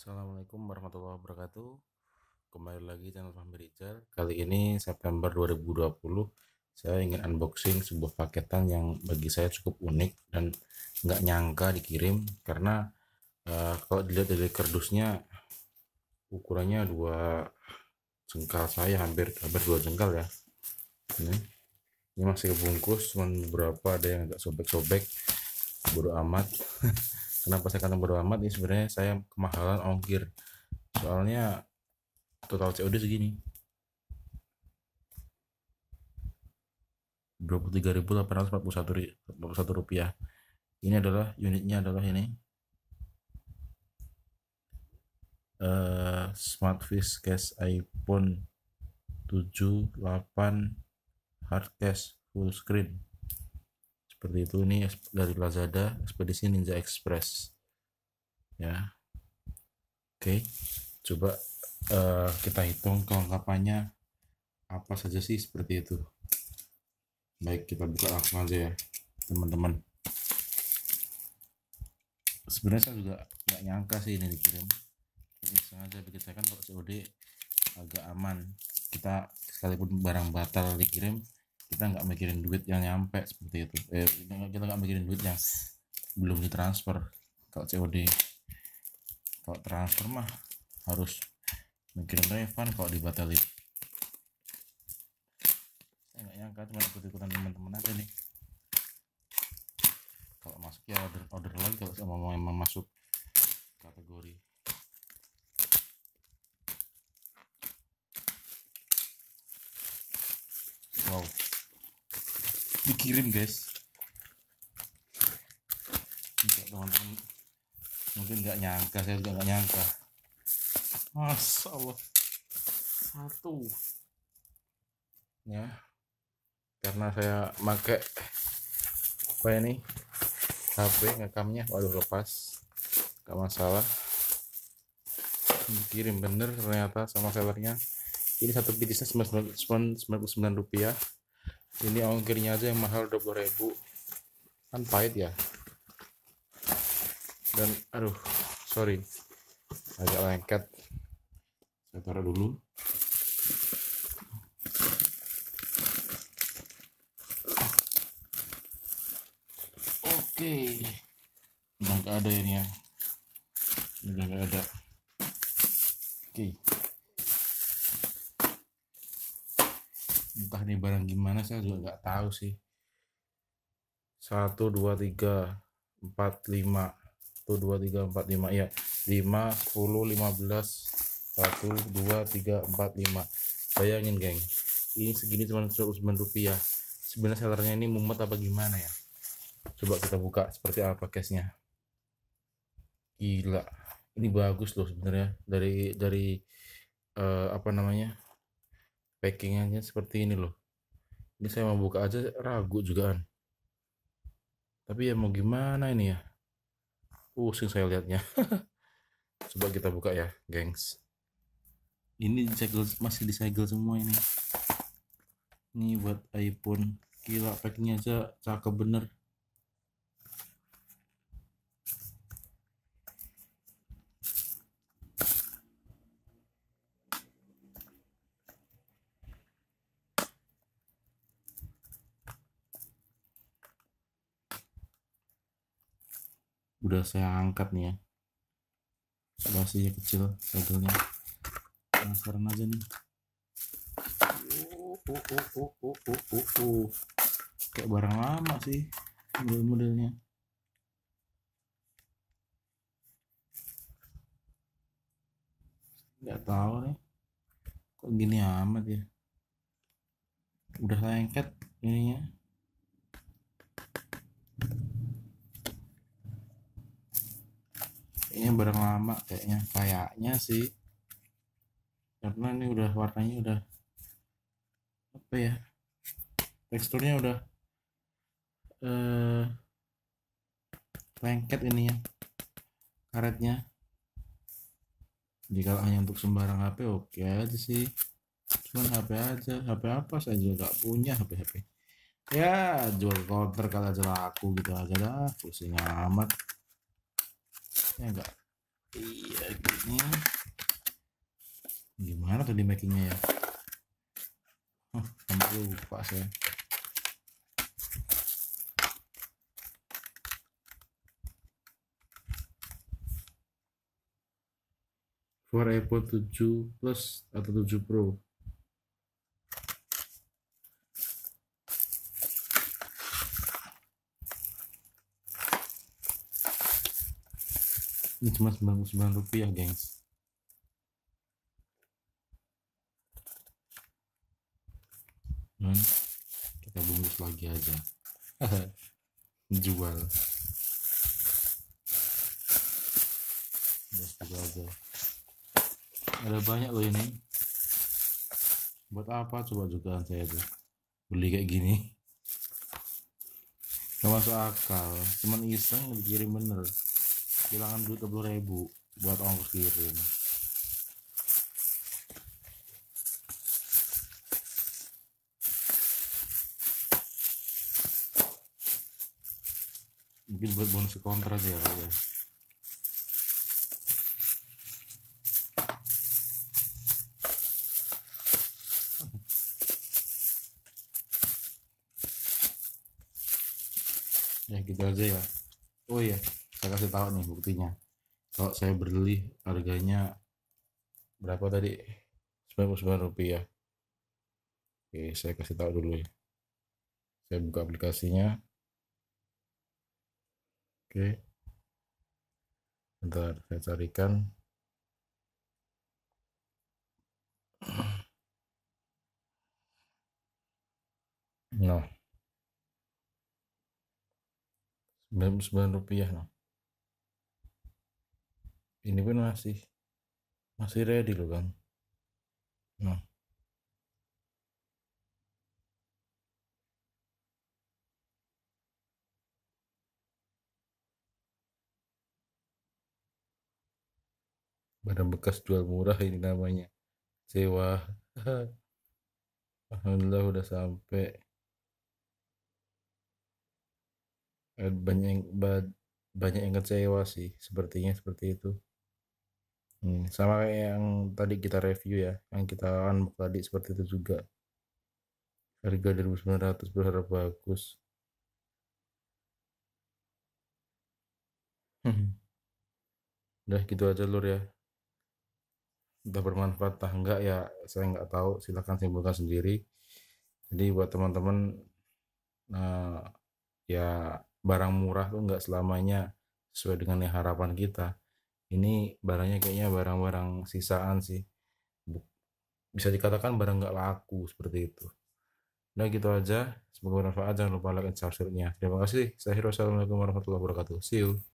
Assalamualaikum warahmatullahi wabarakatuh Kembali lagi channel Fahmi Rizal Kali ini September 2020 Saya ingin unboxing sebuah paketan yang bagi saya cukup unik Dan nggak nyangka dikirim Karena uh, kalau dilihat dari kardusnya Ukurannya dua jengkal saya hampir hampir dua jengkal ya ini, ini masih kebungkus cuman beberapa ada yang agak sobek-sobek bodo amat kenapa saya kata bodo amat ini sebenarnya saya kemahalan ongkir soalnya total COD segini 23.841 rupiah ini adalah unitnya adalah ini uh, eh, Smartfish Case iPhone 78 hard case full screen seperti itu ini dari Lazada ekspedisi Ninja Express ya oke coba uh, kita hitung kelengkapannya apa saja sih seperti itu baik kita buka langsung aja ya teman-teman sebenarnya saya juga nggak nyangka sih ini dikirim ini sengaja bikin saya kan kalau COD agak aman kita sekalipun barang batal dikirim kita nggak mikirin duit yang nyampe seperti itu eh, kita nggak mikirin duit yang belum ditransfer kalau COD kalau transfer mah harus mikirin refund kalau dibatalin saya nggak nyangka cuma ikut-ikutan teman-teman aja nih kalau masuk ya order order lagi kalau sama memang masuk kategori dikirim guys teman mungkin nggak nyangka saya juga nggak nyangka Masya Allah satu ya karena saya pakai apa ini HP ngekamnya waduh lepas nggak masalah dikirim bener ternyata sama sellernya ini satu bisnis sembilan puluh sembilan rupiah ini ongkirnya aja yang mahal 20.000 kan pahit ya dan aduh sorry agak lengket saya taruh dulu oke okay. udah gak ada ini ya udah ada entah nih barang gimana saya juga nggak tahu sih satu dua tiga empat lima satu dua tiga empat lima ya lima sepuluh lima belas satu dua tiga empat lima bayangin geng ini segini cuma seratus rupiah sebenarnya sellernya ini mumet apa gimana ya coba kita buka seperti apa case nya gila ini bagus loh sebenarnya dari dari uh, apa namanya packingannya seperti ini loh ini saya mau buka aja ragu jugaan tapi ya mau gimana ini ya pusing saya lihatnya coba kita buka ya gengs ini disegel masih disegel semua ini ini buat iPhone gila packingnya aja cakep bener udah saya angkat nih ya masih ya, kecil sebetulnya penasaran aja nih oh, oh, oh, oh, oh, oh, oh, oh. kayak barang lama sih model-modelnya nggak tahu nih kok gini amat ya udah lengket ininya kayaknya barang lama kayaknya kayaknya sih karena ini udah warnanya udah apa ya teksturnya udah eh lengket ini ya karetnya jika hanya untuk sembarang HP oke okay aja sih cuman HP aja HP apa saya juga gak punya HP HP ya jual counter kalau aja laku gitu aja dah pusing amat ya enggak iya gini gimana tuh di makingnya ya Hah, sampai lupa saya for iPhone 7 Plus atau 7 Pro ini cuma 99 rupiah gengs hmm. kita bungkus lagi aja jual udah aja ada banyak loh ini buat apa coba jutaan saya tuh beli kayak gini gak masuk akal cuman iseng dikirim bener kehilangan duit puluh ribu buat ongkos kirim mungkin buat bonus kontra aja ya, ya ya gitu aja ya oh iya saya kasih tahu nih buktinya kalau saya beli harganya berapa tadi 99 rupiah oke saya kasih tahu dulu ya saya buka aplikasinya oke bentar saya carikan nah 99 rupiah nah ini pun masih masih ready loh kan nah barang bekas jual murah ini namanya sewa Alhamdulillah udah sampai banyak banyak yang kecewa sih sepertinya seperti itu Hmm, sama kayak yang tadi kita review ya, yang kita unbox tadi seperti itu juga. Harga 2900 berharap bagus. Hmm. Udah gitu aja lur ya. Udah bermanfaat tah enggak ya, saya nggak tahu, silahkan simpulkan sendiri. Jadi buat teman-teman nah, ya barang murah tuh nggak selamanya sesuai dengan yang harapan kita ini barangnya kayaknya barang-barang sisaan sih bisa dikatakan barang nggak laku seperti itu nah gitu aja semoga bermanfaat jangan lupa like dan subscribe-nya terima kasih saya Hiro Assalamualaikum warahmatullahi wabarakatuh see you